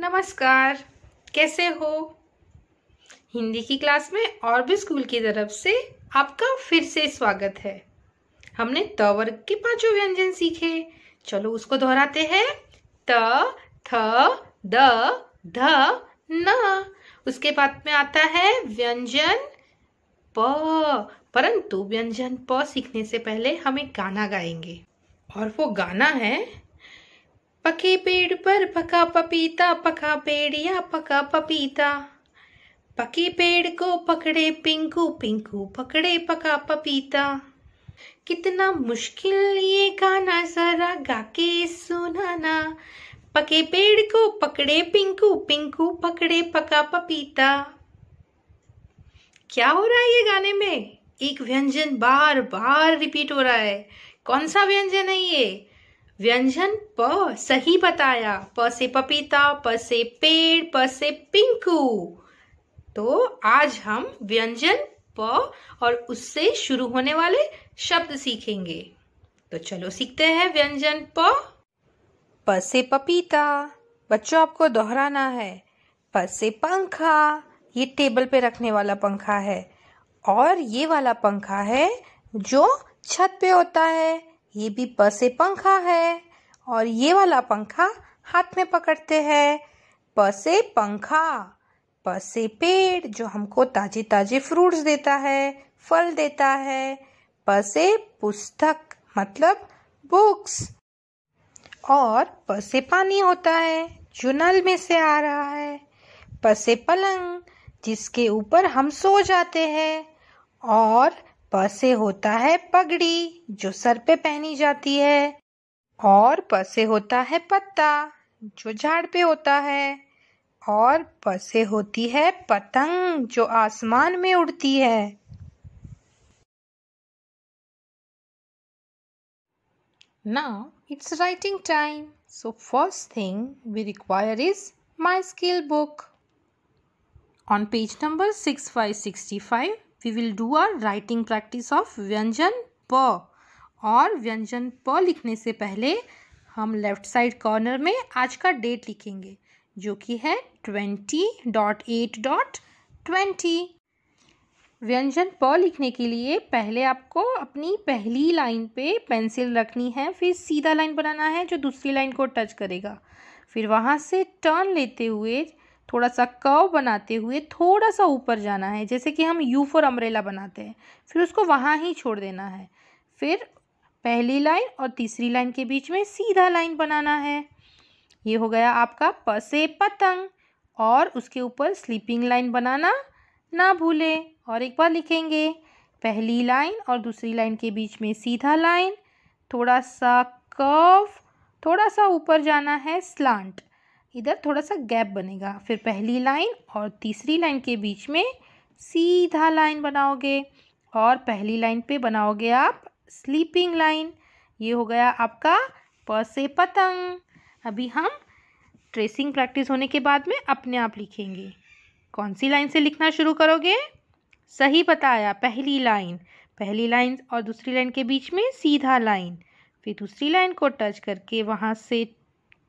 नमस्कार कैसे हो हिंदी की क्लास में और भी स्कूल की तरफ से आपका फिर से स्वागत है हमने त वर्ग के पांचों व्यंजन सीखे चलो उसको दोहराते हैं त थ द ध न उसके बाद में आता है व्यंजन प परंतु व्यंजन प सीखने से पहले हम एक गाना गाएंगे और वो गाना है पके पेड़ पर पका पपीता पका पेड़ या पका पपीता पके पेड़ को पकड़े पिंकू पिंकू पकड़े पका पपीता कितना मुश्किल ये गाना सारा गा के सुनाना पके पेड़ को पकड़े पिंकू पिंकू पकड़े पका पपीता क्या हो रहा है ये गाने में एक व्यंजन बार बार रिपीट हो रहा है कौन सा व्यंजन है ये व्यंजन प सही बताया प से पपीता प से पेड़ प से पिंकू तो आज हम व्यंजन प और उससे शुरू होने वाले शब्द सीखेंगे तो चलो सीखते हैं व्यंजन प प से पपीता बच्चों आपको दोहराना है प से पंखा ये टेबल पे रखने वाला पंखा है और ये वाला पंखा है जो छत पे होता है ये भी पसे पंखा है और ये वाला पंखा हाथ में पकड़ते हैं पसे पंखा पसे पेड़ जो हमको ताजे ताजे फ्रूट्स देता है फल देता है पसे पुस्तक मतलब बुक्स और पसे पानी होता है जो नल में से आ रहा है पसे पलंग जिसके ऊपर हम सो जाते हैं और पसे होता है पगड़ी जो सर पे पहनी जाती है और पसे होता है पत्ता जो झाड़ पे होता है और पसे होती है पतंग जो आसमान में उड़ती है ना it's writing time so first thing we require is my scale book on page number six five sixty five we will do our writing practice of व्यंजन प और व्यंजन प लिखने से पहले हम लेफ्ट साइड कॉर्नर में आज का डेट लिखेंगे जो कि है twenty dot eight dot twenty व्यंजन प लिखने के लिए पहले आपको अपनी पहली लाइन पे पेंसिल रखनी है फिर सीधा लाइन बनाना है जो दूसरी लाइन को टच करेगा फिर वहाँ से टर्न लेते हुए थोड़ा सा कर्व बनाते हुए थोड़ा सा ऊपर जाना है जैसे कि हम यू फॉर अम्ब्रेला बनाते हैं फिर उसको वहाँ ही छोड़ देना है फिर पहली लाइन और तीसरी लाइन के बीच में सीधा लाइन बनाना है ये हो गया आपका पसे पतंग और उसके ऊपर स्लीपिंग लाइन बनाना ना भूलें और एक बार लिखेंगे पहली लाइन और दूसरी लाइन के बीच में सीधा लाइन थोड़ा सा कर्व थोड़ा सा ऊपर जाना है स्लांट इधर थोड़ा सा गैप बनेगा फिर पहली लाइन और तीसरी लाइन के बीच में सीधा लाइन बनाओगे और पहली लाइन पे बनाओगे आप स्लीपिंग लाइन ये हो गया आपका पसे पतंग अभी हम ट्रेसिंग प्रैक्टिस होने के बाद में अपने आप लिखेंगे कौन सी लाइन से लिखना शुरू करोगे सही बताया पहली लाइन पहली लाइन और दूसरी लाइन के बीच में सीधा लाइन फिर दूसरी लाइन को टच करके वहाँ से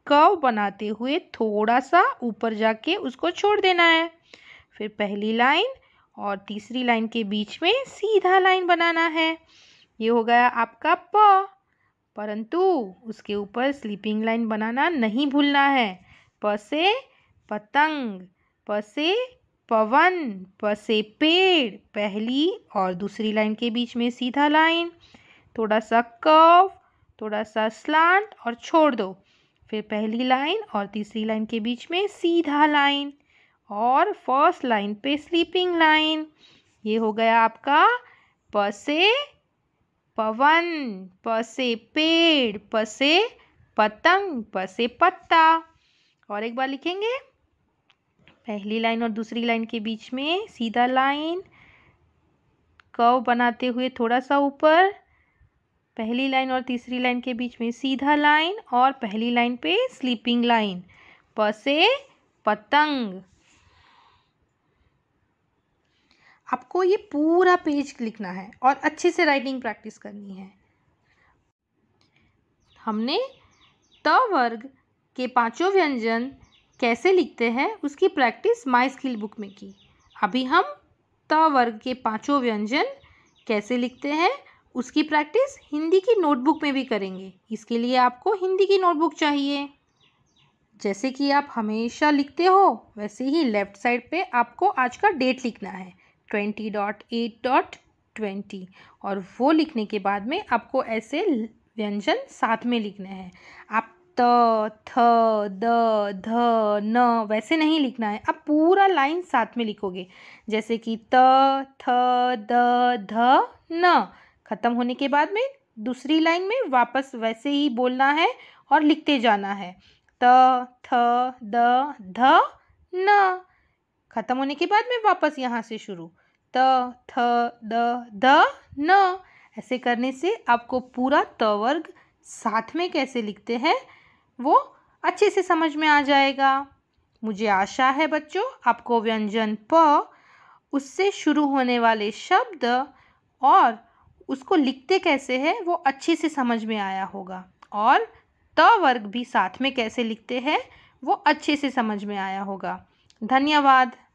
कव बनाते हुए थोड़ा सा ऊपर जाके उसको छोड़ देना है फिर पहली लाइन और तीसरी लाइन के बीच में सीधा लाइन बनाना है ये हो गया आपका प परंतु उसके ऊपर स्लीपिंग लाइन बनाना नहीं भूलना है प से पतंग प से पवन प से पेड़ पहली और दूसरी लाइन के बीच में सीधा लाइन थोड़ा सा कव थोड़ा सा स्लांट और छोड़ दो फिर पहली लाइन और तीसरी लाइन के बीच में सीधा लाइन और फर्स्ट लाइन पे स्लीपिंग लाइन ये हो गया आपका पसे पवन पसे पेड़ पसे पतंग पसे पत्ता और एक बार लिखेंगे पहली लाइन और दूसरी लाइन के बीच में सीधा लाइन कव बनाते हुए थोड़ा सा ऊपर पहली लाइन और तीसरी लाइन के बीच में सीधा लाइन और पहली लाइन पे स्लीपिंग लाइन प से पतंग आपको ये पूरा पेज लिखना है और अच्छे से राइटिंग प्रैक्टिस करनी है हमने त वर्ग के पांचों व्यंजन कैसे लिखते हैं उसकी प्रैक्टिस माई स्किल बुक में की अभी हम त वर्ग के पांचों व्यंजन कैसे लिखते हैं उसकी प्रैक्टिस हिंदी की नोटबुक में भी करेंगे इसके लिए आपको हिंदी की नोटबुक चाहिए जैसे कि आप हमेशा लिखते हो वैसे ही लेफ़्ट साइड पे आपको आज का डेट लिखना है twenty dot eight dot twenty और वो लिखने के बाद में आपको ऐसे व्यंजन साथ में लिखना है आप त थ द ध न वैसे नहीं लिखना है आप पूरा लाइन साथ में लिखोगे जैसे कि त थ द ध न ख़त्म होने के बाद में दूसरी लाइन में वापस वैसे ही बोलना है और लिखते जाना है त थ द ध न ख़त्म होने के बाद में वापस यहाँ से शुरू त थ द ध न ऐसे करने से आपको पूरा त वर्ग साथ में कैसे लिखते हैं वो अच्छे से समझ में आ जाएगा मुझे आशा है बच्चों आपको व्यंजन प उससे शुरू होने वाले शब्द और उसको लिखते कैसे है वो अच्छे से समझ में आया होगा और त वर्ग भी साथ में कैसे लिखते हैं वो अच्छे से समझ में आया होगा धन्यवाद